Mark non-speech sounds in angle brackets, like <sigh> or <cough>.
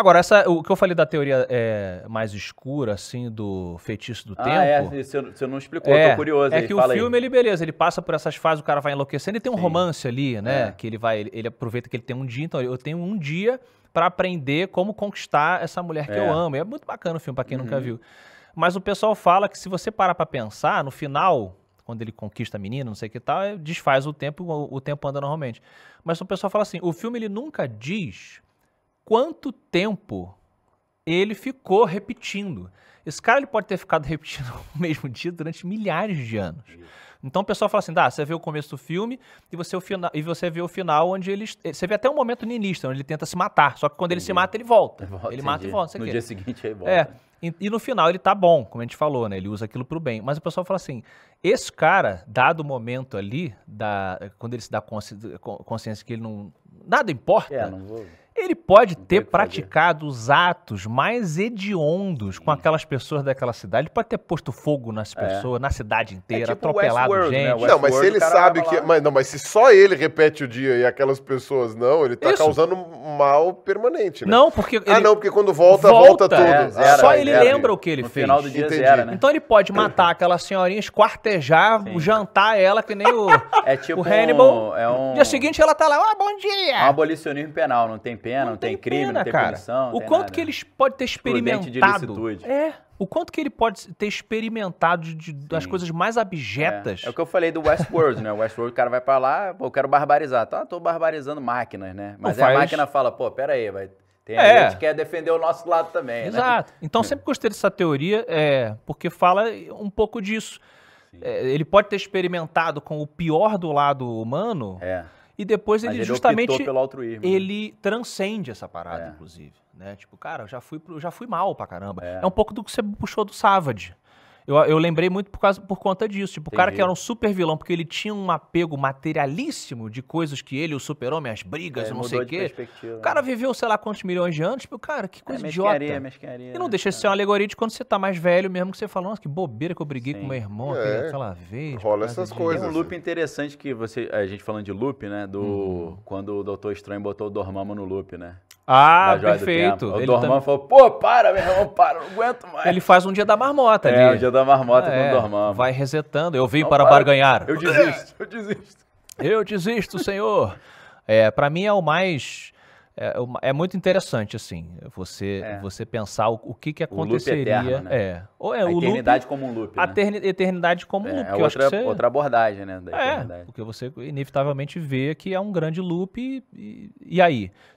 Agora, essa, o que eu falei da teoria é, mais escura, assim, do feitiço do ah, é, tempo. É, você, não explicou, é, eu tô é, curioso. É aí, que o filme, aí. ele, beleza, ele passa por essas fases, o cara vai enlouquecendo e tem um Sim. romance ali, né? É. Que ele vai, ele, ele aproveita que ele tem um dia, então eu tenho um dia para aprender como conquistar essa mulher que eu é. amo. E é muito bacana o filme, pra quem uhum. nunca viu. Mas o pessoal fala que se você parar pra pensar, no final, quando ele conquista a menina, não sei o que tal, desfaz o tempo, o, o tempo anda normalmente. Mas o pessoal fala assim, o filme ele nunca diz quanto tempo ele ficou repetindo. Esse cara ele pode ter ficado <laughs> repetindo o mesmo dia durante milhares de anos. Então o pessoal fala assim: dá, você vê o começo do filme e você, o final, e você vê o final onde ele. Eh, você vê até um momento ninista, onde ele tenta se matar. Só que quando entendi. ele se mata, ele volta. ele entendi. mata e volta. No dia seguinte ele volta. É. E, e, no final ele tá bom, como a gente falou, né? Ele usa aquilo pro bem. Mas o pessoal fala assim: esse cara, dado o momento ali, da, quando ele se dá consciência, consciência que ele não. Nada importa. É, não vou... Ele pode não ter praticado os atos mais hediondos com aquelas pessoas pessoas daquela cidade, pode ter posto fogo nas é. pessoas, é. na cidade é inteira, é tipo atropelado né? gente. Né? não, mas se ele sabe que. Mas, não, mas se só ele repete o dia e aquelas pessoas não, ele tá Isso. causando mal permanente, né? Não, porque. Ah, não, porque quando volta, volta, volta tudo. É, ah, só ele lembra o que ele no fez. final do dia né? Então ele pode matar aquela senhorinha, esquartejar, Sim. jantar ela, que nem o, <laughs> é tipo o Hannibal. Um, é um... Dia seguinte ela tá lá, oh bom dia! É um abolicionismo penal, não tem pena, não, não tem, crime, pena, não tem cara. punição. O quanto que eles podem ter experimentado. É. O quanto que ele pode ter experimentado de, de, das coisas mais abjetas. É. é. o que eu falei do Westworld, né? O Westworld, o cara vai para lá, pô, eu quero barbarizar. Tá, tô barbarizando máquinas, né? Mas faz... a máquina fala, pô, pera aí, vai... Tem é. a gente que quer defender o nosso lado também, né? Exato. Né? Então, <laughs> sempre gostei dessa teoria, é, porque fala um pouco disso. É, ele pode ter experimentado com o pior do lado humano... É e depois ele, ele justamente pelo altruísmo, né? ele transcende essa parada, é. inclusive, né? Tipo, cara, já fui já fui mal pra caramba. É. é. um pouco do que você puxou do Savage, eu, eu lembrei muito por, causa, por conta disso. Tipo, Entendi. o cara que era um super vilão, porque ele tinha um apego materialíssimo de coisas que ele, o super-homem, as brigas, é, não sei o quê. O cara né? viveu, sei lá, quantos milhões de anos. Tipo, cara, que coisa é, idiota. e não né, deixa de ser uma alegoria de quando você tá mais velho mesmo, que você fala, nossa, que bobeira que eu briguei Sim. com meu irmão é, aquela vez. Rola essas de... coisas. Tem um loop interessante que você, a gente falando de loop, né? Do. Uhum. Quando o Doutor Estranho botou o Dormammu no loop, né? Ah, perfeito. O ele Dorman falou, pô, para, meu irmão, para, não aguento mais. Ele faz um dia da marmota é, ali. É, um dia da marmota ah, com é. o Dorman. Vai resetando, eu vim não, para, para barganhar. Eu desisto, eu desisto. eu desisto, senhor. É, para mim é o mais... É, é, muito interessante, assim, você é. você pensar o, o, que, que aconteceria. O loop eterno, né? é. Ou é a eternidade loop, como um loop. Né? A terni, eternidade como um é, loop. É outra, você... outra abordagem, né? Da é, eternidade. porque você inevitavelmente vê que é um grande loop. E, e aí?